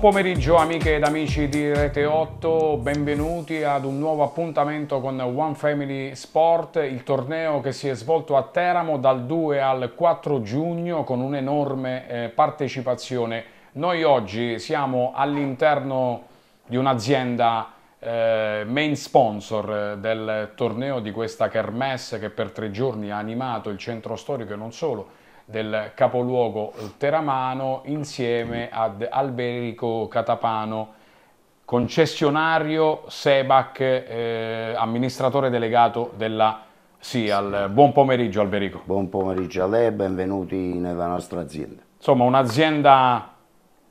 Buon pomeriggio amiche ed amici di Rete 8, benvenuti ad un nuovo appuntamento con One Family Sport, il torneo che si è svolto a Teramo dal 2 al 4 giugno con un'enorme eh, partecipazione. Noi oggi siamo all'interno di un'azienda eh, main sponsor eh, del torneo di questa kermesse che per tre giorni ha animato il centro storico e non solo, del capoluogo teramano insieme ad Alberico Catapano, concessionario Sebac, eh, amministratore delegato della SIAL. Buon pomeriggio Alberico. Buon pomeriggio a lei e benvenuti nella nostra azienda. Insomma un'azienda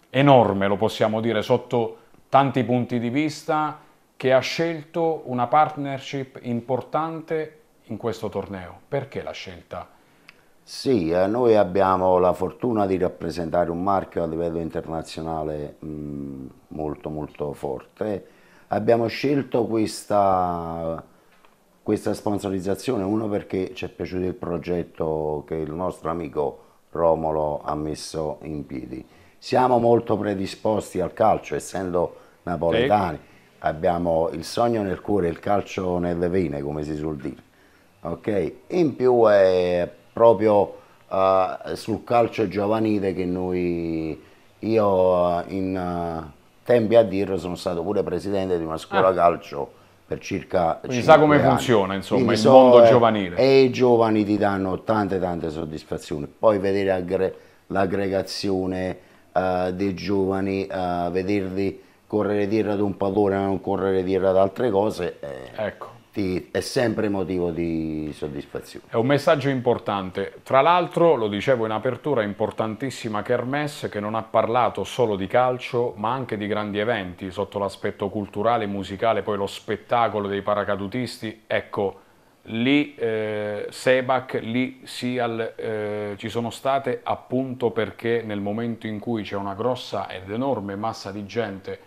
enorme, lo possiamo dire, sotto tanti punti di vista, che ha scelto una partnership importante in questo torneo. Perché la scelta? Sì, eh, noi abbiamo la fortuna di rappresentare un marchio a livello internazionale mh, mm, molto molto forte. Abbiamo scelto questa, questa sponsorizzazione, uno perché ci è piaciuto il progetto che il nostro amico Romolo ha messo in piedi. Siamo molto predisposti al calcio, essendo napoletani, abbiamo il sogno nel cuore, il calcio nelle vene, come si suol dire. Okay? In più è proprio uh, sul calcio giovanile che noi, io eh, in uh, tempi a dirlo sono stato pure presidente di una scuola ah. calcio per circa Quindi sa come anni. funziona insomma Quindi il so, mondo giovanile. E i giovani ti danno tante tante soddisfazioni, poi vedere aggre l'aggregazione uh, dei giovani, vederli correre dietro ad un pallone, non correre dietro ad altre cose. Eh. Ecco ti, è sempre motivo di soddisfazione. È un messaggio importante. Tra l'altro, lo dicevo in apertura, è importantissima Kermesse che non ha parlato solo di calcio, ma anche di grandi eventi sotto l'aspetto culturale, musicale, poi lo spettacolo dei paracadutisti. Ecco, lì eh, Sebac, lì Sial eh, ci sono state appunto perché nel momento in cui c'è una grossa ed enorme massa di gente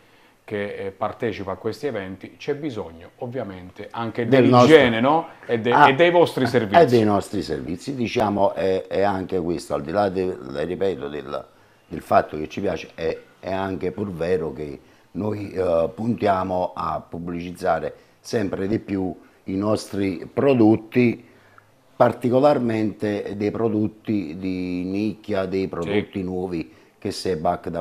che eh, partecipa a questi eventi, c'è bisogno ovviamente anche dell'igiene no? e, de ah, e, dei vostri eh, servizi. E dei nostri servizi, diciamo, è, è anche questo, al di là, de, ripeto, del, del, fatto che ci piace, è, è anche pur vero che noi eh, puntiamo a pubblicizzare sempre di più i nostri prodotti, particolarmente dei prodotti di nicchia, dei prodotti sì. nuovi che Sebac da,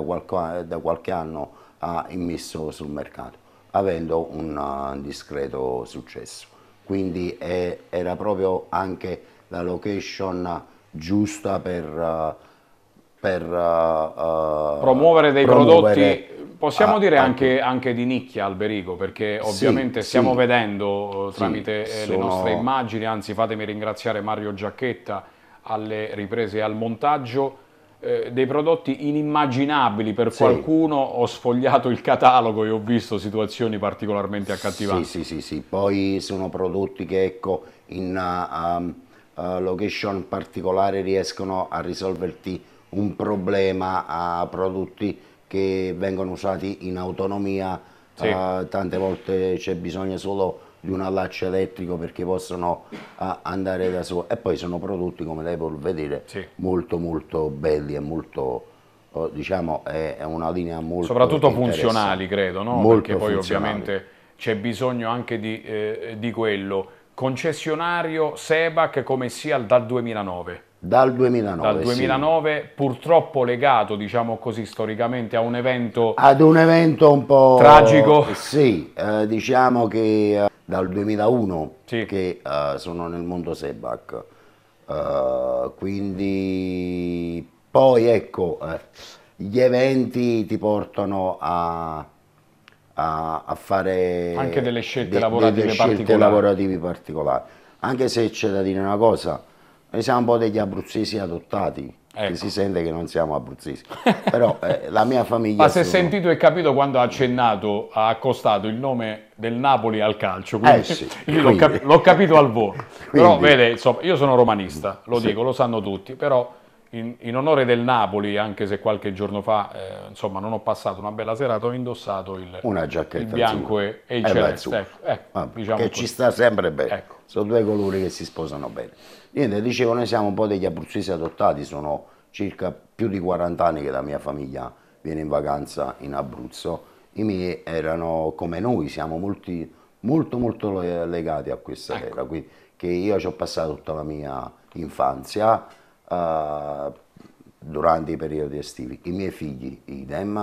da qualche anno ha immesso sul mercato, avendo un uh, discreto successo. Quindi è, era proprio anche la location giusta per, uh, per uh, uh, promuovere dei promuovere prodotti possiamo dire anche, anche, di nicchia Alberico, perché ovviamente sì, stiamo sì, vedendo tramite sì, eh, le sono... nostre immagini, anzi fatemi ringraziare Mario Giacchetta alle riprese e al montaggio, eh, dei prodotti inimmaginabili per sì. qualcuno, ho sfogliato il catalogo e ho visto situazioni particolarmente accattivanti. Sì, sì, sì, sì. poi sono prodotti che ecco, in uh, uh, location particolare riescono a risolverti un problema, a prodotti che vengono usati in autonomia sì. uh, tante volte c'è bisogno solo di un allaccio elettrico perché possono uh, andare da solo e poi sono prodotti come lei può vedere sì. molto molto belli e molto uh, diciamo è, è, una linea molto soprattutto funzionali credo no? Molto perché poi funzionali. ovviamente c'è bisogno anche di, eh, di quello concessionario Sebac come sia dal 2009 dal 2009, Dal 2009 sì. purtroppo legato, diciamo così, storicamente a un evento... Ad un evento un po'... Tragico. Sì, eh, diciamo che eh, dal 2001 sì. che eh, sono nel mondo Sebak. Eh, quindi poi ecco, eh, gli eventi ti portano a, a, a fare... Anche delle scelte, de, lavorative, delle scelte particolari. lavorative particolari. Anche se c'è da dire una cosa noi siamo un po' degli abruzzesi adottati, ecco. che si sente che non siamo abruzzesi, però eh, la mia famiglia... Ma se sono... sentito e capito quando ha accennato, ha accostato il nome del Napoli al calcio, eh, quindi, eh sì, quindi. L'ho, cap- l'ho, capito al volo. Quindi. Però vede, insomma, io sono romanista, lo sì. dico, lo sanno tutti, però in, in, onore del Napoli, anche se qualche giorno fa eh, insomma, non ho passato una bella serata, ho indossato il, il bianco azzurra. e il eh, celeste. Ecco, ecco, diciamo che così. ci sta sempre bene. Ecco. Sono due colori che si sposano bene. Niente, dicevo, noi siamo un po' degli abruzzesi adottati, sono circa più di 40 anni che la mia famiglia viene in vacanza in Abruzzo. I miei erano come noi, siamo molti, molto molto legati a questa ecco. terra, quindi, che io ci ho passato tutta la mia infanzia uh, durante i periodi estivi. I miei figli, idem,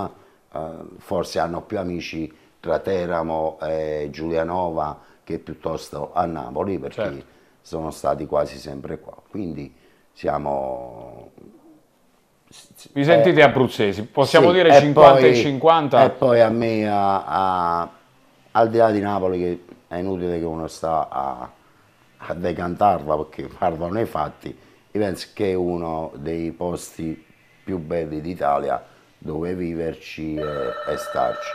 uh, eh, forse hanno più amici tra Teramo e Giulianova che piuttosto a Napoli perché certo. sono stati quasi sempre qua. Quindi siamo vi sentite eh, abruzzesi, possiamo sì, dire 50 e 50. E poi a me, a, a, al di là di Napoli, che è inutile che uno sta a, a decantarla perché parlano i fatti, Ivens che è uno dei posti più belli d'Italia dove viverci e, e starci.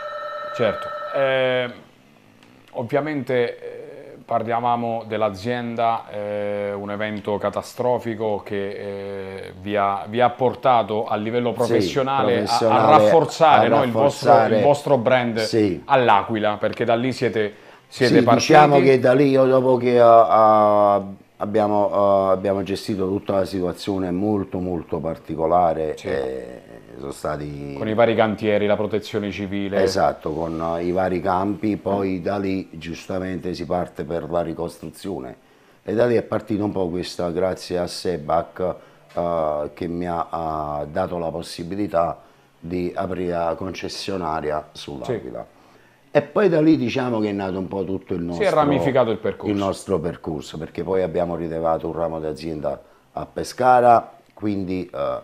Certo, eh, ovviamente eh, parliamo dell'azienda, eh, un evento catastrofico che eh, vi ha, vi, ha, portato a livello professionale, sì, professionale a, a, rafforzare, a no, rafforzare. Il, vostro, il, vostro, brand sì. all'Aquila, perché da lì siete, siete sì, diciamo partiti. Diciamo che da lì io dopo che... Uh, Abbiamo, uh, abbiamo, gestito tutta la situazione molto molto particolare sì. Eh, stati... con i vari cantieri, la protezione civile esatto, con uh, i vari campi poi mm. da lì giustamente si parte per la ricostruzione e da lì è partita un po' questa grazie a Sebac uh, che mi ha dato la possibilità di aprire la concessionaria sull'Aquila sì. E poi da lì diciamo che è nato un po' tutto il nostro, si è ramificato il percorso. il nostro percorso, perché poi abbiamo rilevato un ramo d'azienda a Pescara, quindi eh,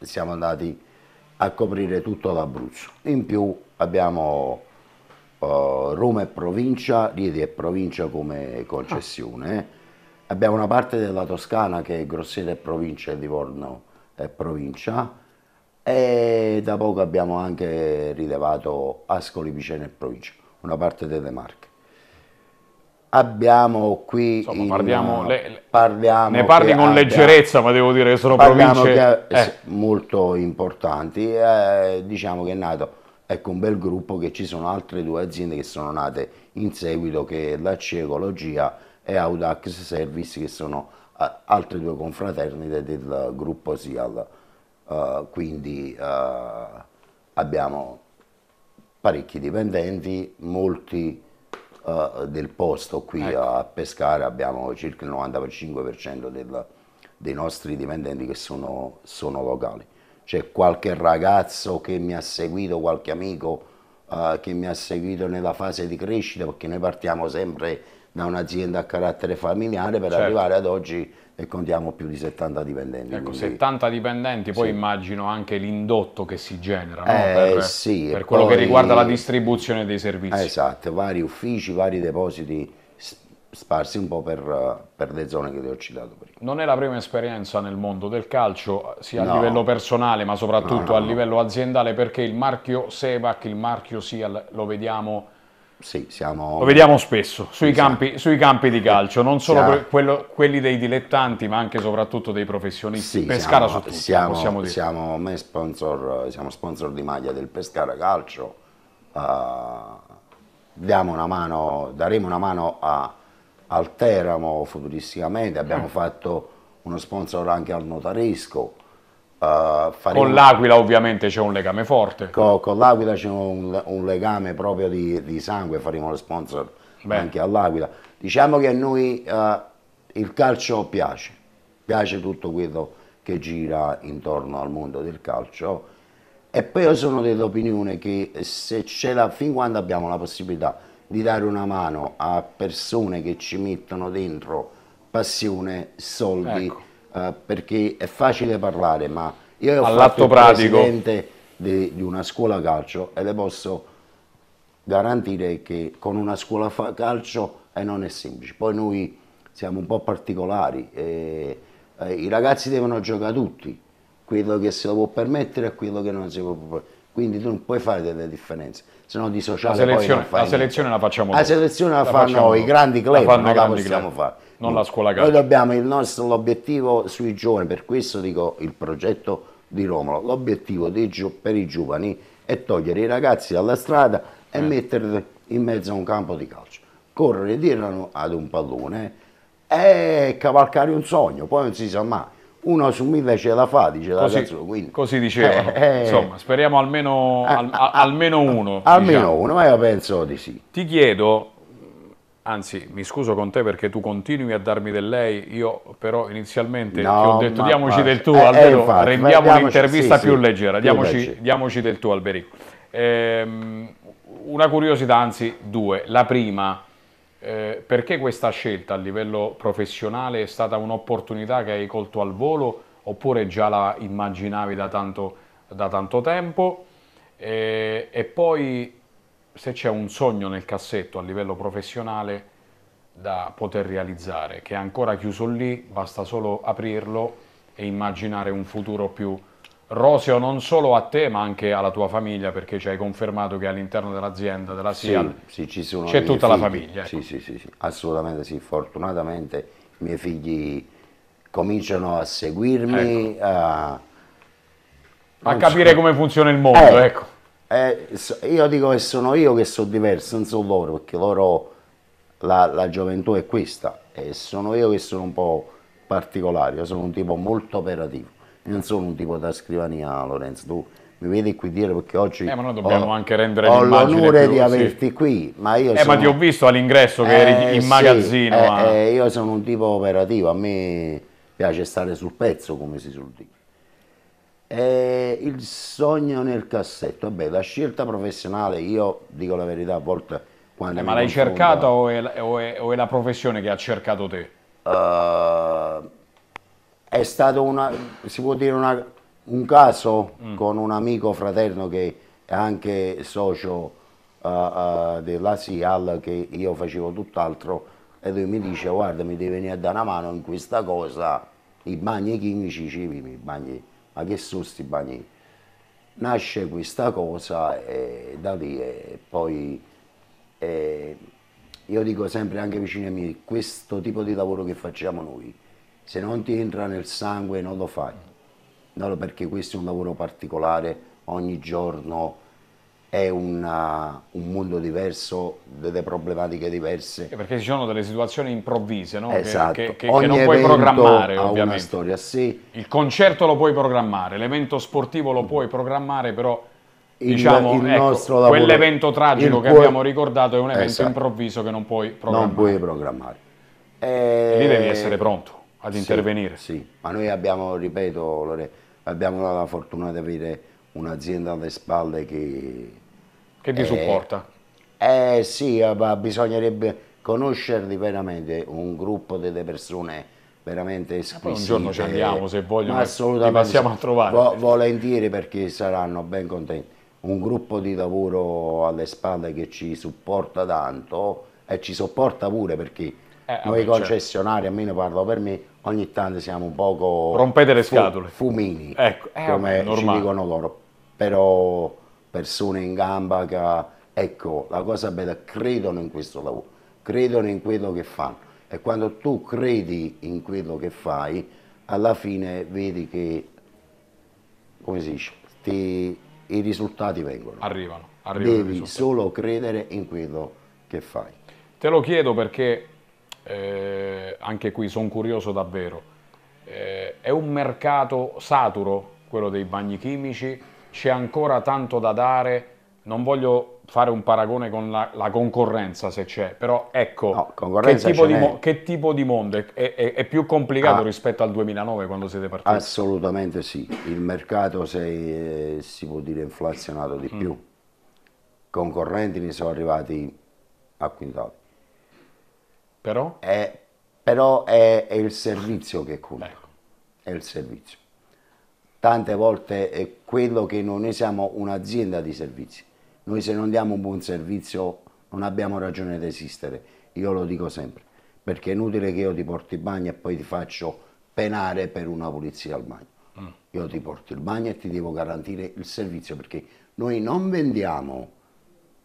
siamo andati a coprire tutto l'Abruzzo. In più abbiamo eh, Roma e provincia, Rieti e provincia come concessione. Ah. Abbiamo una parte della Toscana che è Grosseto e provincia e Livorno e provincia e da poco abbiamo anche rilevato Ascoli Piceno e provincia, una parte delle Marche. Abbiamo qui... Insomma, in, parliamo, le, le, parliamo ne parli con abbiamo, leggerezza, ma devo dire che sono province... Che, eh. molto importanti. Eh, diciamo che è nato ecco, un bel gruppo che ci sono altre due aziende che sono nate in seguito, che è la Ecologia e Audax Service, che sono eh, altre due confraternite del gruppo SIAL eh, quindi uh, abbiamo parecchi dipendenti, molti uh, del posto qui ecco. a Pescara, abbiamo circa il 95% del, dei nostri dipendenti che sono, sono locali. C'è qualche ragazzo che mi ha seguito, qualche amico che mi ha seguito nella fase di crescita, perché noi partiamo sempre da un'azienda a carattere familiare per certo. arrivare ad oggi e contiamo più di 70 dipendenti. Ecco, quindi... 70 dipendenti, poi sì. immagino anche l'indotto che si genera no? eh, per, sì, per quello poi... che riguarda la distribuzione dei servizi. Esatto, vari uffici, vari depositi sparsi un po' per, per, le zone che ti ho citato prima. Non è la prima esperienza nel mondo del calcio, sia no. a livello personale ma soprattutto no, no, a livello aziendale, perché il marchio Sevac, il marchio SIAL lo vediamo sì, siamo... Lo vediamo spesso sui, esatto. campi, sui campi, di calcio, non solo siamo... quello, quelli dei dilettanti, ma anche e soprattutto dei professionisti. Sì, Pescara siamo, su tutto, siamo, possiamo dire. Siamo sponsor, siamo sponsor di maglia del Pescara Calcio. Uh, diamo una mano, daremo una mano a, al Teramo futuristicamente, abbiamo mm. fatto uno sponsor anche al Notaresco, Uh, con l'Aquila ovviamente c'è un legame forte. Co, con l'Aquila c'è un, un, legame proprio di, di, sangue, faremo lo sponsor Beh. anche all'Aquila. Diciamo che a noi uh, il calcio piace, piace tutto quello che gira intorno al mondo del calcio e poi io sono dell'opinione che se c'è la, fin quando abbiamo la possibilità di dare una mano a persone che ci mettono dentro passione, soldi, ecco eh, perché è facile parlare, ma io ho All'atto fatto il presidente di, di, una scuola calcio e le posso garantire che con una scuola calcio eh, non è semplice. Poi noi siamo un po' particolari, eh, i ragazzi devono giocare tutti, quello che se lo può permettere e quello che non si può permettere quindi tu non puoi fare delle differenze se no di sociale la selezione, la, selezione la, la selezione la facciamo noi la selezione la, fanno i grandi club la, no, grandi la possiamo club. fare non la scuola calcio. Noi dobbiamo il nostro l'obiettivo sui giovani, per questo dico il progetto di Romolo, l'obiettivo per i giovani è togliere i ragazzi dalla strada e eh. metterli in mezzo a un campo di calcio. Correre dietro ad un pallone e cavalcare un sogno, poi non si sa mai uno su mille ce la fa, dice la canzone. Quindi. Così diceva. Eh, eh, Insomma, speriamo almeno, al, a, eh, a, almeno eh, uno. Almeno diciamo. uno, ma io penso di sì. Ti chiedo, Anzi, mi scuso con te perché tu continui a darmi del lei, io però inizialmente no, ti ho detto diamoci del tu, eh, eh, almeno eh, infatti, rendiamo l'intervista sì, più sì, leggera, più diamoci, diamoci del tu Alberico. Ehm, una curiosità, anzi due. La prima, eh, perché questa scelta a livello professionale è stata un'opportunità che hai colto al volo oppure già la immaginavi da tanto, da tanto tempo? Eh, e poi se c'è un sogno nel cassetto a livello professionale da poter realizzare, che è ancora chiuso lì, basta solo aprirlo e immaginare un futuro più roseo non solo a te ma anche alla tua famiglia perché ci hai confermato che all'interno dell'azienda della SIAL sì, sì, c'è tutta figli. la famiglia. Ecco. Sì, sì, sì, assolutamente sì, fortunatamente i miei figli cominciano a seguirmi, ecco. a... a capire so. come funziona il mondo. Eh, ecco. Eh, io dico che sono io che sono diverso, non sono loro, perché loro la, la gioventù è questa e sono io che sono un po' particolare, io sono un tipo molto operativo, non sono un tipo da scrivania Lorenzo, tu mi vedi qui dire perché oggi eh, ma noi dobbiamo ho, anche rendere ho l'onore di averti sì. qui ma io eh, sono... ma ti ho visto all'ingresso che eh, eri in sì, magazzino eh, ma... Eh, io sono un tipo operativo a me piace stare sul pezzo come si suol dire e il sogno nel cassetto, beh, la scelta professionale, io dico la verità a volte quando... Eh, ma l'hai confonda... cercata o è, la, o, è, o è, la professione che ha cercato te? Uh, è stato una, si può dire una, un caso mm. con un amico fraterno che è anche socio uh, uh, della SIAL che io facevo tutt'altro e lui mi dice guarda mi devi venire a dare una mano in questa cosa, i bagni chimici, i bagni ma che sono sti bagnini? Nasce questa cosa e da lì e poi e io dico sempre anche vicino a me, questo tipo di lavoro che facciamo noi, se non ti entra nel sangue non lo fai, no, perché questo è un lavoro particolare, ogni giorno è una, un mondo diverso, delle problematiche diverse. Perché ci sono delle situazioni improvvise, no? Esatto. Che, che, che non puoi programmare, ha ovviamente. Una storia, sì. Il concerto lo puoi programmare, l'evento sportivo lo puoi programmare, però il, diciamo, il ecco, lavoro, quell'evento tragico che puoi, abbiamo ricordato è un evento esatto. improvviso che non puoi programmare. Non puoi programmare. E... Lì devi eh, essere pronto ad sì, intervenire. Sì, ma noi abbiamo, ripeto, Lore, abbiamo la fortuna di avere un'azienda alle spalle che... Che ti è, supporta. Eh sì, ma bisognerebbe conoscerli veramente, un gruppo delle persone veramente esquisite. un giorno ci andiamo se vogliono, eh, assolutamente, li passiamo a trovare. Vo volentieri perché saranno ben contenti. Un gruppo di lavoro alle spalle che ci supporta tanto e ci sopporta pure perché eh, noi certo. concessionari, certo. almeno parlo per me, ogni tanto siamo un poco... Rompete le scatole. Fumini, ecco, eh, come ci dicono loro però persone in gamba che, ecco, la cosa bella, credono in questo lavoro, credono in quello che fanno e quando tu credi in quello che fai, alla fine vedi che, come si dice, ti, i risultati vengono. Arrivano, arrivano. Devi solo credere in quello che fai. Te lo chiedo perché eh, anche qui sono curioso davvero. Eh, è un mercato saturo quello dei bagni chimici c'è ancora tanto da dare, non voglio fare un paragone con la, la concorrenza se c'è, però ecco, no, che, tipo di, che, tipo di, mondo è, è, è più complicato ah, rispetto al 2009 quando siete partiti? Assolutamente sì, il mercato sei, eh, si può dire inflazionato di mm. più, concorrenti ne sono arrivati a quintali. Eh, però? È, però è, il servizio che conta, ecco. è il servizio tante volte è quello che noi siamo un'azienda di servizi. Noi se non diamo un buon servizio non abbiamo ragione di esistere, io lo dico sempre, perché è inutile che io ti porti il bagno e poi ti faccio penare per una pulizia al bagno. Mm. Io ti porto il bagno e ti devo garantire il servizio perché noi non vendiamo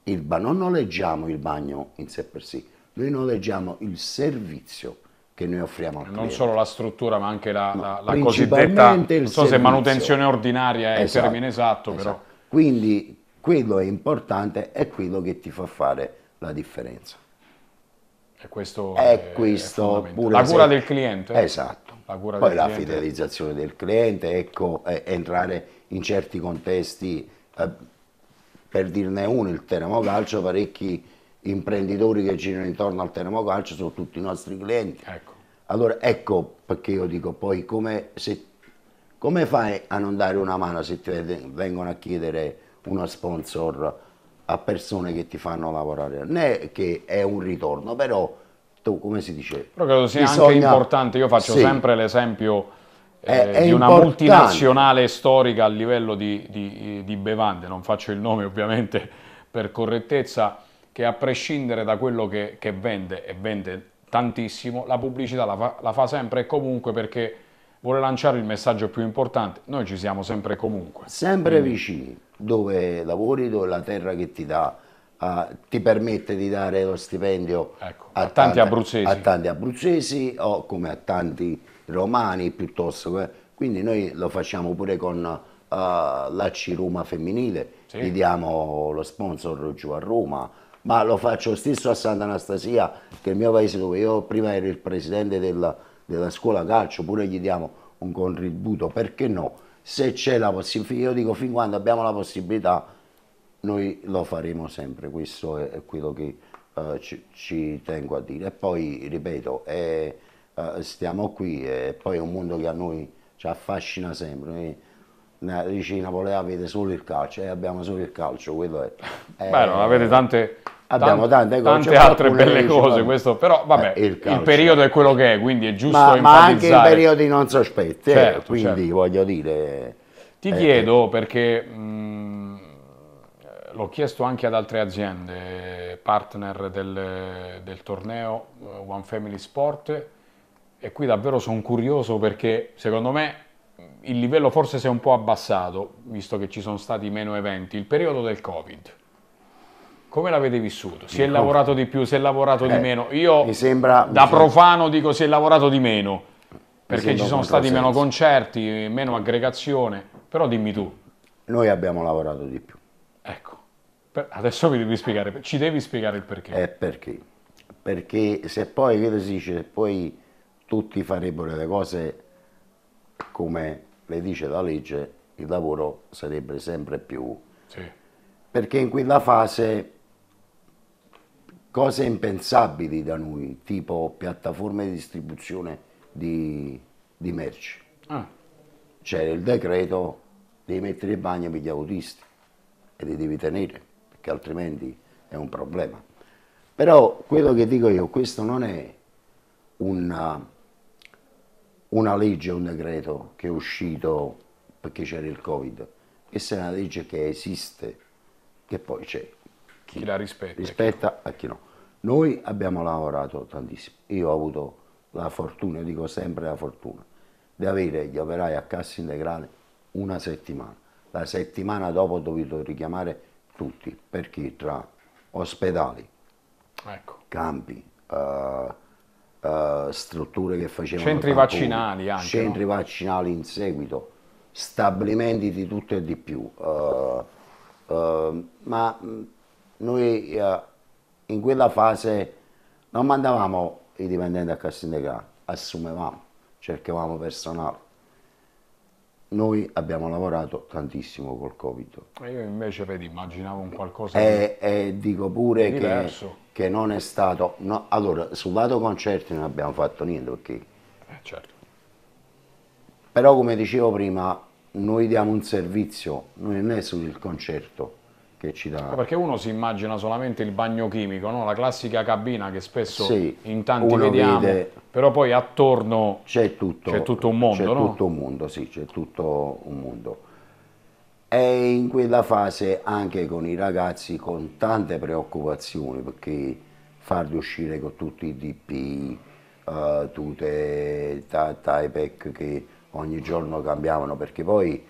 il bagno, non noleggiamo il bagno in sé per sé, noi noleggiamo il servizio che noi offriamo al non cliente. solo la struttura ma anche la, no, la, la cosiddetta non so servizio. se manutenzione ordinaria è esatto, il termine esatto, esatto, però quindi quello è importante è quello che ti fa fare la differenza e questo è, è questo pure la cura se... del cliente esatto la poi la cliente. fidelizzazione del cliente ecco entrare in certi contesti eh, per dirne uno il Calcio, parecchi imprenditori che girano intorno al termocalcio sono tutti i nostri clienti. Ecco. Allora ecco perché io dico poi come, se, come fai a non dare una mano se ti vengono a chiedere uno sponsor a persone che ti fanno lavorare? Non è che è un ritorno, però tu come si dice? Però credo sia bisogna... anche importante, io faccio sì. sempre l'esempio eh, è, di una importante. multinazionale storica a livello di, di, di bevande, non faccio il nome ovviamente per correttezza, che a prescindere da quello che, che vende, e vende tantissimo, la pubblicità la fa, la fa sempre e comunque perché vuole lanciare il messaggio più importante. Noi ci siamo sempre e comunque. Sempre Quindi. vicini, dove lavori, dove la terra che ti dà. Uh, ti permette di dare lo stipendio ecco, a, a, tanti tanti, a, tanti abruzzesi. o come a tanti romani piuttosto eh? quindi noi lo facciamo pure con uh, la C Roma femminile sì. gli diamo lo sponsor giù a Roma ma lo faccio stesso a Santa Anastasia, che è il mio paese dove io prima ero il presidente della, della scuola calcio, pure gli diamo un contributo, perché no? Se c'è la possibilità, io dico fin quando abbiamo la possibilità, noi lo faremo sempre, questo è, è quello che eh, ci, ci, tengo a dire. E poi, ripeto, è, eh, stiamo qui e poi è un mondo che a noi ci affascina sempre. Noi, dici Napolea avete solo il calcio e eh, abbiamo solo il calcio, quello è. Beh, non avete tante abbiamo tante, cose, tante altre belle cose, questo, però vabbè, eh, il, il, periodo è quello che è, quindi è giusto ma, ma anche in periodi non sospetti, eh, certo, eh, quindi certo. voglio dire... Ti eh, chiedo, eh. perché l'ho chiesto anche ad altre aziende, partner del, del torneo eh, One Family Sport, e qui davvero sono curioso perché secondo me il livello forse si è un po' abbassato, visto che ci sono stati meno eventi, il periodo del Covid come l'avete vissuto? Si è lavorato di più, si è lavorato eh, di meno? Io sembra, da profano sembra... dico si è lavorato di meno, perché ci sono stati meno concerti, meno aggregazione, però dimmi tu. Noi abbiamo lavorato di più. Ecco, adesso vi devi spiegare, ci devi spiegare il perché. Eh perché? Perché se poi, che si dice, poi tutti farebbero le cose come le dice la legge, il lavoro sarebbe sempre più... Sì. Perché in quella fase cose impensabili da noi, tipo piattaforme di distribuzione di, di merci. Ah. C'era il decreto, devi mettere in bagno per gli autisti e li devi tenere, perché altrimenti è un problema. Però quello che dico io, questo non è una, una legge, un decreto che è uscito perché c'era il Covid, questa è una legge che esiste, che poi c'è. Chi, chi la rispetta. Rispetta chi no. a chi no. Noi abbiamo lavorato tantissimo, io ho avuto la fortuna, dico sempre la fortuna, di avere gli operai a cassa integrale una settimana. La settimana dopo ho dovuto richiamare tutti, perché tra ospedali, ecco. campi, uh, uh, strutture che facevano... Centri tamponi, vaccinali anche. Centri no? vaccinali in seguito, stabilimenti di tutto e di più. Uh, ma mm, noi in quella fase non mandavamo i dipendenti a Cassindeca, assumevamo, cercavamo personale. Noi abbiamo lavorato tantissimo col Covid. Io invece, vedi, immaginavo un qualcosa e, di E dico pure che, che, non è stato... No, allora, sul lato concerti non abbiamo fatto niente perché... Eh, certo. Però come dicevo prima, noi diamo un servizio, non è solo il concerto che ci dà. Ecco, perché uno si immagina solamente il bagno chimico, no? la classica cabina che spesso sì, in tanti vediamo, vede... però poi attorno c'è tutto, c'è tutto un mondo. C'è no? tutto un mondo, sì, c'è tutto un mondo. E in quella fase anche con i ragazzi con tante preoccupazioni perché farli uscire con tutti i DP, uh, eh, tute, ta, Taipec che ogni giorno cambiavano perché poi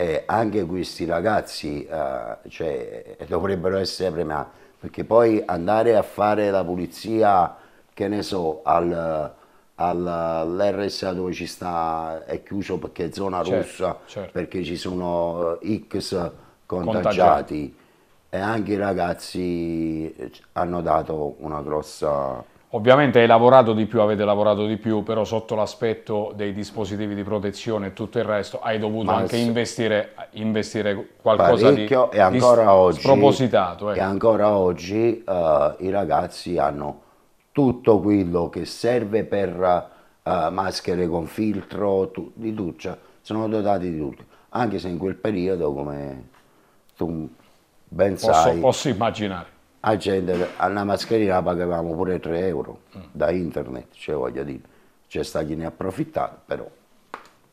eh, anche questi ragazzi eh, cioè, eh, dovrebbero essere premiati, perché poi andare a fare la pulizia, che ne so, al, all'RSA dove ci sta, è chiuso perché è zona certo, rossa, certo. perché ci sono eh, X contagiati. Contagiato. E anche i ragazzi eh, hanno dato una grossa Ovviamente hai lavorato di più, avete lavorato di più, però sotto l'aspetto dei dispositivi di protezione e tutto il resto hai dovuto Ma anche investire, investire, qualcosa Parecchio, di, e ancora di oggi, spropositato. Eh. E ecco. ancora oggi uh, i ragazzi hanno tutto quello che serve per uh, maschere con filtro, tu, di tutto, cioè, sono dotati di tutto, anche se in quel periodo come tu ben posso, sai... Posso immaginare la gente, alla mascherina la pagavamo pure 3 euro mm. da internet, cioè voglio dire, c'è sta chi ne ha approfittato, però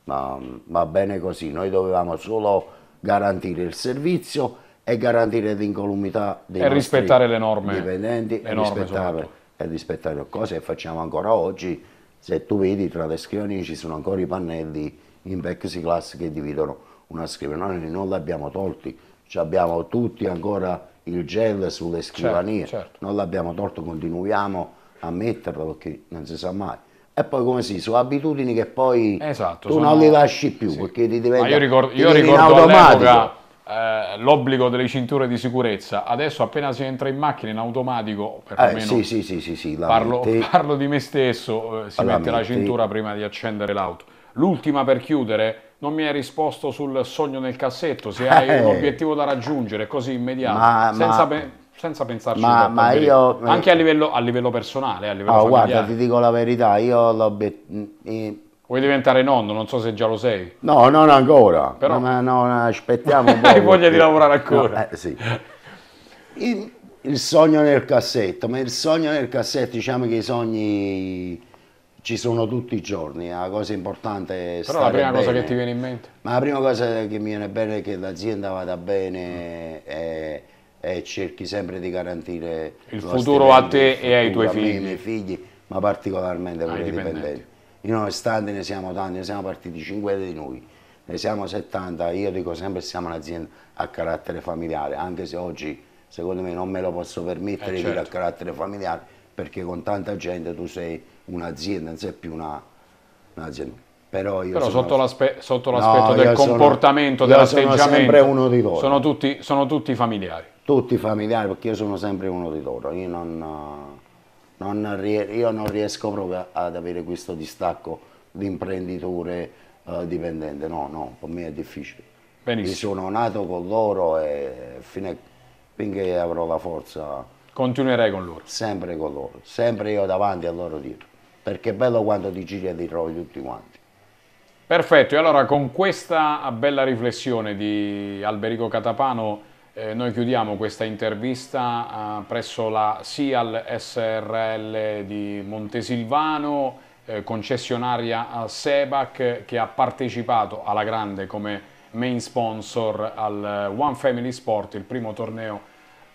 ma, va bene così, noi dovevamo solo garantire il servizio e garantire l'incolumità dei e rispettare le norme dipendenti le e, norme rispettare, e rispettare cose che facciamo ancora oggi se tu vedi tra le scrivanie ci sono ancora i pannelli in vecchia class che dividono una scrivania noi non li abbiamo tolti abbiamo tutti ancora il gel sulle certo, scrivanie, certo, certo. non l'abbiamo tolto, continuiamo a metterlo perché non si sa mai. E poi come si, sono abitudini che poi esatto, tu sono... non li lasci più sì. perché ti diventa Ma io ricordo, io ricordo all'epoca eh, l'obbligo delle cinture di sicurezza, adesso appena si entra in macchina in automatico, perlomeno eh, sì, sì, sì, sì, sì parlo, parlo, di me stesso, eh, si la mette la cintura prima di accendere l'auto. L'ultima per chiudere, non mi hai risposto sul sogno nel cassetto, se ah, hai eh. un obiettivo da raggiungere così immediato, ma, senza, ma, pe- senza pensarci ma, ma io, eh, anche a livello, a livello, personale, a livello oh, familiare. guarda, ti dico la verità, io l'obiettivo... Mm, eh. Vuoi diventare nonno? Non so se già lo sei. No, non ancora. Però... No, eh, no, aspettiamo un po'. Hai voglia perché... di lavorare ancora? No, eh, sì. il, il, sogno nel cassetto, ma il sogno nel cassetto, diciamo che i sogni ci sono tutti i giorni, eh, la cosa importante è Però la prima bene. cosa che ti viene in mente? Ma la prima cosa che mi viene bene è che l'azienda vada bene mm. e, e, cerchi sempre di garantire il futuro a te e ai tuoi figli. ai miei figli, ma particolarmente ai dipendenti. dipendenti. Io nonostante ne siamo tanti, ne siamo partiti 5 di noi, ne siamo 70, io dico sempre siamo un'azienda a carattere familiare, anche se oggi secondo me non me lo posso permettere eh certo. di dire a certo. carattere familiare, perché con tanta gente tu sei un'azienda, non sei più una, un'azienda. Però, Però sotto, l'aspe- sotto, l'aspetto no, del comportamento, sono, dell'atteggiamento, sono sempre uno di loro. Sono tutti, sono tutti, familiari. Tutti familiari, perché io sono sempre uno di loro. Io non, non, io non riesco proprio ad avere questo distacco di imprenditore eh, dipendente. No, no, per me è difficile. Benissimo. Io sono nato con loro e fine, finché avrò la forza continuerei con loro. Sempre con loro, sempre io davanti a loro dietro perché è bello quando ti giri e ti trovi tutti quanti. Perfetto, e allora con questa bella riflessione di Alberico Catapano eh, noi chiudiamo questa intervista eh, presso la SIAL SRL di Montesilvano, eh, concessionaria Sebac che ha partecipato alla grande come main sponsor al eh, One Family Sport, il primo torneo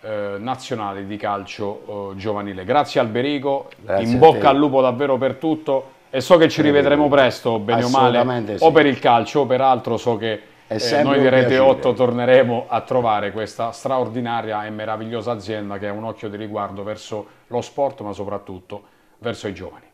eh, nazionale di calcio eh, giovanile. Grazie Alberico, Grazie in bocca al lupo davvero per tutto e so che ci rivedremo presto, bene o male, sì. o per il calcio o per altro, so che eh, noi di Rete 8 torneremo a trovare questa straordinaria e meravigliosa azienda che è un occhio di riguardo verso lo sport ma soprattutto verso i giovani.